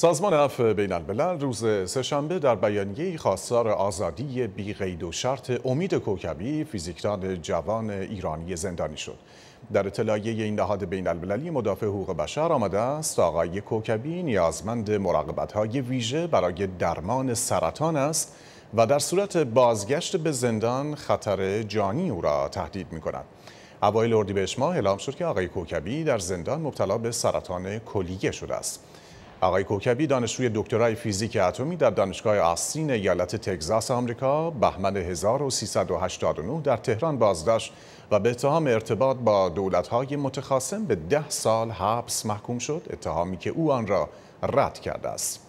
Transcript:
سازمان اف بین الملل روز سهشنبه در بیانیه خواستار آزادی بی غید و شرط امید کوکبی فیزیکدان جوان ایرانی زندانی شد. در اطلاعیه این نهاد بین المللی مدافع حقوق بشر آمده است آقای کوکبی نیازمند مراقبت های ویژه برای درمان سرطان است و در صورت بازگشت به زندان خطر جانی او را تهدید می کند. اوایل اردیبهشت ماه اعلام شد که آقای کوکبی در زندان مبتلا به سرطان کلیه شده است. آقای کوکبی دانشجوی دکترای فیزیک اتمی در دانشگاه آستین ایالت تگزاس آمریکا بهمن 1389 در تهران بازداشت و به اتهام ارتباط با دولت‌های متخاصم به ده سال حبس محکوم شد اتهامی که او آن را رد کرده است